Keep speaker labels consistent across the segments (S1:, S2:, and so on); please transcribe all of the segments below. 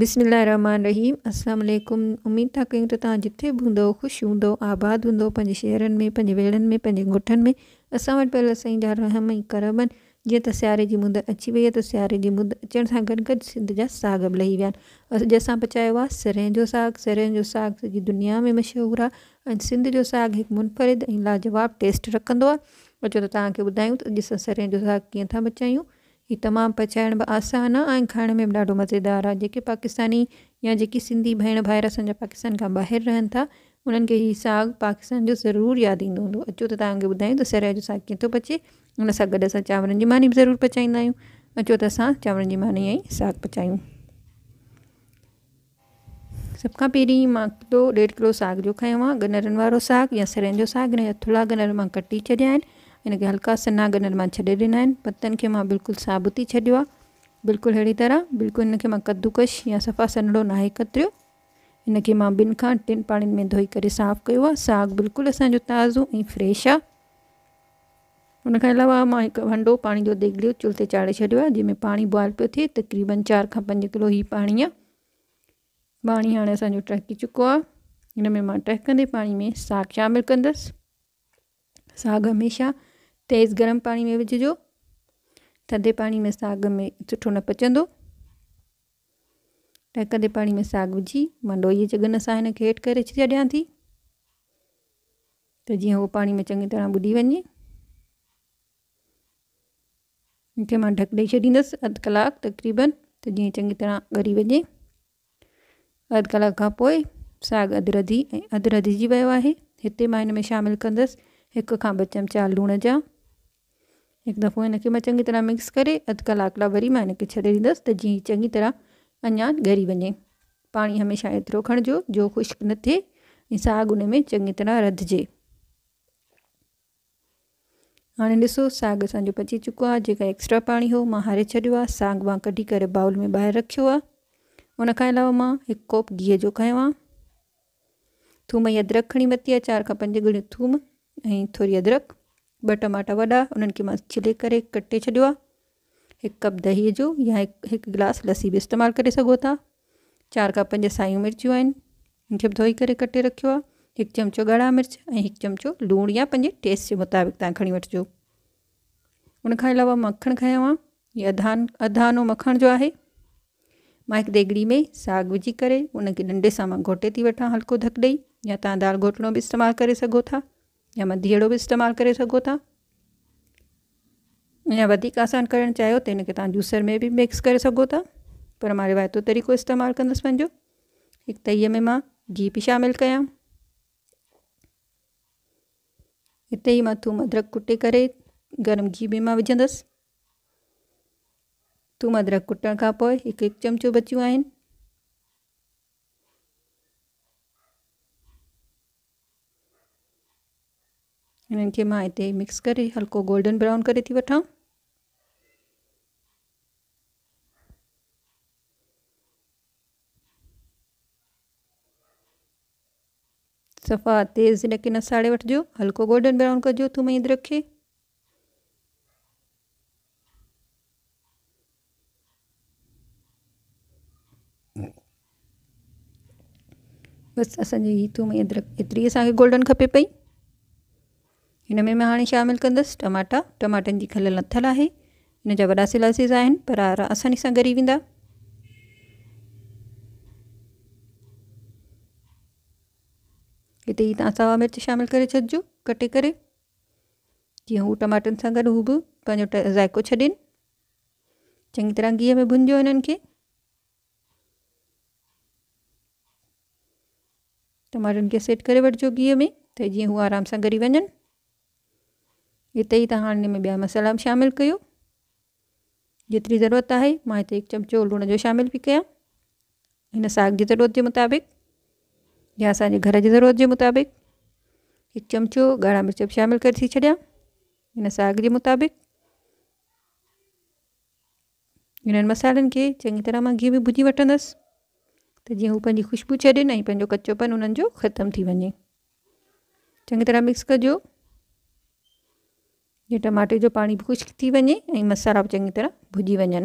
S1: بسم اللہ رحمٰن رحیم السلام علیکم امید تھا کروں تو تع جتھے بھی ہوں خوش ہوں آباد ہوں شہر میں ویڑ میں پینے گوٹن میں اصل و سا رحم کربن جیسے سیارے کی مند اچھی ہوئی ہے تو سارے مند اچھنے سے گھنٹہ ساگ لہی وجہ پچاؤ سریں ساگ سریں ساگ ساری دنیا میں مشہور ہے سنتھ ساگ ایک منفرد لاجواب ٹیکسٹ رکھوں تو تا بدائیں تو اِس سریں ساگ کھے تھا پچائیں یہ تمام پچائن بھی آسان ہے اور کھانے میں بھی مزےدار ہے پاکستانی یا سیڑ باہر پاکستان کے باہر رہن تھا ان کو یہ ساگ پاکستان جو ضرور یاد عمد اچو تو تا بائیں تو سریا ساگ کچے انسان گھر چاور مانی بھی ضرور پچائی اچھو تو چاور کی مانی یا ہی ساگ پچائیں سب کا پہلو ڈیڑھ کلو ساگ جو کھو گنر والا ساگ یا سریا جو ساگ انتہا گنر میں کٹی چھیا ان کے ہلکا سنہ گن چھے دن پتن کے بالکل سابت ہی چالکل اڑی طرح بالکل ان کے کدوکش یا سفا سنڑا نہ کتروں ان کے بن کا ٹن پانی میں دھوئی کراف کیا ساگ بالکل اب تاز فرش آپ کے علاوہ ایک ونڈو پانی دیکھ لو چولہے چاڑے چھو جانی بوائل پہ تقریباً چار کا پج کلو یہ پانی ہے پانی ٹہکی چُکو ہے ان میں ٹہکن پانی میں ساگ شامل کرس ساگ ہمیشہ تیز گرم پانی میں وجو تھے پانی میں ساگ میں سٹو نہ پچھے پانی میں ساگ وجھی لوئی جگہ سے ایڈ کر دیا تھی تو جی وہ پانی میں چنی طرح بدی وجے میں ڈھک دے چس ادھ کلک تقریباً تو جی چنگی طرح گھری وجے ادھ کلاک ساگ ادردی ادھر رد جی ہے ان میں شامل کرس ایک بچہ لو جا ایک دفعہ چنی طرح مکس کری ادھ کلاک لاک وس چنگی طرح اِن گری وجے پانی ہمیشہ ایترو کھججو جو خشک نہ تھے ساگ ان میں چنی طرح ردج ہاں سو ساگ اصانو پچی چکا جسٹرا پانی ہو ساگ وہ کڈی باؤل میں با رکھو ان کوپ گیہ جو کھو تھوم یہ ادرک کھڑی بتائیں چار کا پنج گڑی تھوم اور تھوڑی ادرک ب ٹ ٹماٹا وڈا ان کے چلے کر کٹے چپ دہی جو یا ایک گلاس لسی بھی استعمال کر سوت چار کپ پنج سائیں مرچ دھوئی کر چمچہ گڑھا مرچ اور ایک چمچہ لو یا پنجے ٹیسٹ کے مطابق تع کھو وجو ان مکھن کھیا یہ ادان ادان اور مکھن جو ہے میں ایک دیگڑی میں ساگ وجی کر کے ننڈے سے گوٹے تھی وٹا ہلکا دک ڈے یا تا دال گھوٹلوں بھی استعمال کر سوتھا یا میں دیاڑو بھی استعمال کر سوت آسان کرنا چاہو تو ان کے جوسر میں بھی مکس کر سوتھا پر روایتوں طریقہ استعمال کرسوں ایک تعیے میں گی بھی شامل کریں اتنا تھوم ادرک کٹے کر گرم گی بھی وجھ ادرک کٹن کا پک چمچو بچی آئین ان کے مکس کر ہلکا گولڈن براؤن کرفا تیز ان کے نہ ساڑے ویسے ہلکا گولڈن براؤن تم ادرک بس اصل ہی توں ادرک ایتری گلڈن کپے پہ ان میں ہاں شامل کرد ٹماٹا ٹماٹن کی کھل نتھل ہے انجا وا سلائس پر آسانی سے گری ہوا یہ تو یہاں ساو مرچ شامل کے چھجو کٹے جی ٹماٹن سا گھنٹوں ذائقے چین چنگی طرح گیح میں بھنج ان ٹماٹن کے سیٹ کر ویسے گیے میں تو جی وہ آرام سے گری وجن یہ تھی تین بیا مسالہ شامل کرتری ضرورت ہے میں ایک چمچو لو شامل پہ کاگ کی ضرورت کے مطابق یا گھر کی ضرورت کے مطابق ایک چمچہ گاڑھا مرچ شامل کر ساگ کے مطابق ان مصالح کے چنی طرح گیو بھی بھجی وسی خوشبو چیزوں کا کچو پن ان کو ختم تھی وجے چنی طرح مکس کرج یہ ٹماٹے جو پانی بھی خشک تھی وجے مسالہ بھی چنی طرح بھجی وجن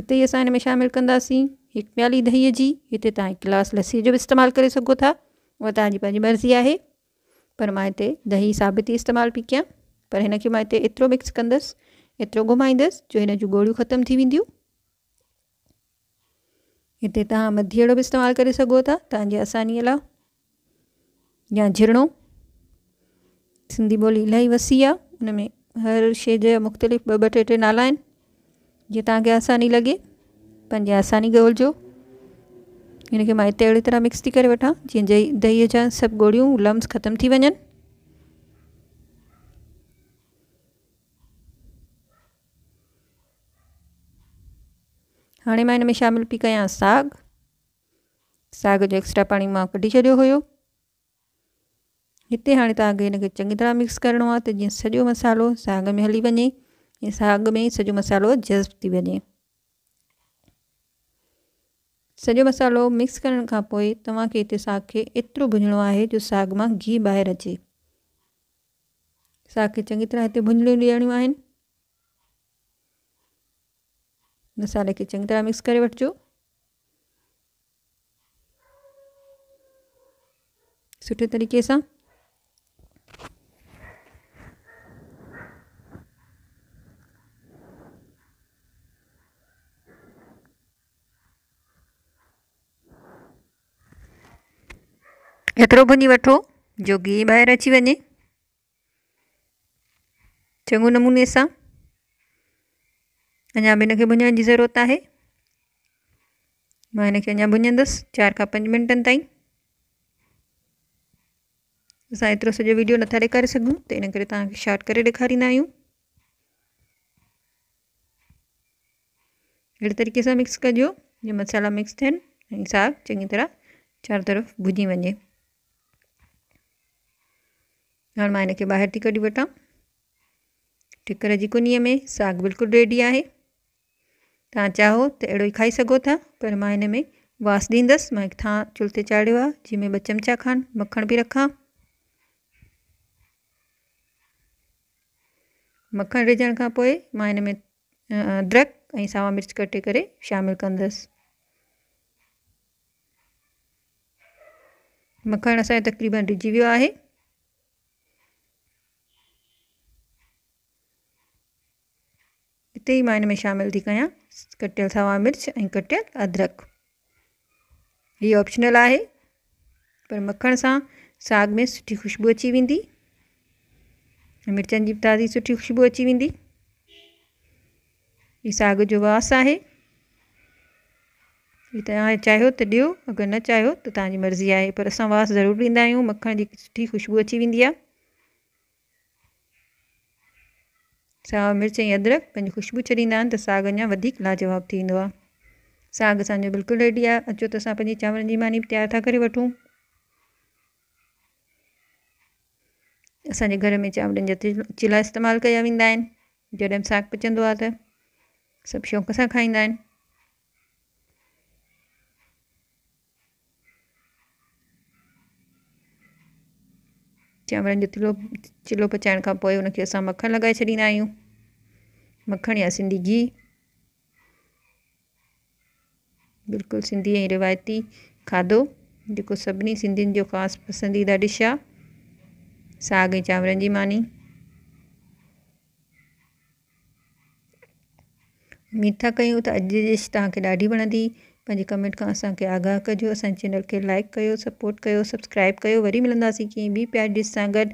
S1: اتنے ہی میں شامل کردی ایک پالی دہی کی گلاس لس استعمال کر سو تھا وہ تی مرضی ہے پری سابت استعمال پے کی پرو مکس کرو گھمائیس جو انجو ختم تھی ویسے تا مدیڑوں بھی استعمال کر سو آسانی لا یا جھر سنی بولی اہم وسیع ان میں ہر شیز مختلف نالا جی تا کہ آسانی لگے پہ آسانی گولجو ان کے اڑی طرح مکس وی دہی جہاں سب گوڑی لمس ختم تھی وجن ہاں ان میں شامل پے کار ساگ ساگ جو ایکسٹرا پانی کڈی چیز ہو یہی ہاں تا چی طرح مکس کرنا ہے تو جی سجی مسالہ ساگ میں ہلی وجے یہ ساگ میں سجی مسالہ جذب تھی وجے سجی مسالہ مکس کرنے کا ساگ کے ایترو بھجنو ہے جو ساگ میں گھی باج ساگ چنی طرح یہ دین مسالے کے چنی طرح مکس کر छतरो भनी वो जो गिह बाहर अची वे चंगे नमूने से अना भी इनके भुजन की जरूरत है मैं इनके अं भुजस चार का पंज मिनटन तई अस ए सजो वीडियो ना डेखारे सूँ तो इन कर शॉर्ट कर डेखारींदा अड़े तरीके से मिक्स कर जो जो मसाला मिक्स थे साग चंगी तरह चार तरफ भुजी वाले ہاں میں باہر تھی کبھی وتان ٹکر کی کنیا میں ساگ بالکل ریڈی ہے تاکہ چاہو تو اڑو ہی کھائی سو تھا پر میں واس ڈسان چولہے چاڑی آ جی میں ب چمچا کھان مکھن بھی رکھا مکھن وجن کا پھر میں ادرک ساوا مرچ کٹے کرامل کرکھ اقریباً رجو گیا ہے त ई मां हिन में शामिलु थी कयां कटियल सावा मिर्च ऐं कटियल अदरक हीअ ऑप्शनल आहे पर मखण सां साग में सुठी ख़ुशबू अची वेंदी ऐं मिर्चनि जी बि ताज़ी सुठी ख़ुशबू अची वेंदी हीअ साग जो वास आहे हीअ तव्हां चाहियो त ॾियो अगरि न चाहियो त तव्हांजी मर्ज़ी आहे पर असां वास ज़रूरु ॾींदा आहियूं मखण जी सुठी ख़ुशबू अची वेंदी आहे سا مرچ یا ادرک خوشبو چڑھا تو ساگ اگر لاجواب ساگ اب بالکل ریڈی ہے اچھا تو چاڑی مانی تیار تھا کروں اب گھر میں چاوڑوں کا چیلا استعمال کر ساگ پچھلے سب شوق سے کھائی چاڑھ چیلو پچائن کا پھر ان کو مکھن لگائے چھدا مکھن یا سی گی بالکل سی روایتی کھادو سی سو خاص پسندیدہ ڈش آ ساگی چاور جی مانی میتھا کوں تو اجش تاڑی ونند پانے کمنٹ کا آگاہ کرو اینل کے لائک کر سپورٹ کر سبسکرائب کری ملتا کہ بی پی ڈش سا گ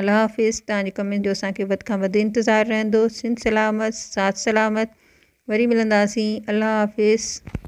S1: اللہ حافظ تاج جی کم جو بد انتظار رہن سنت سلامت ساس سلامت ویری ملتاس اللہ حافظ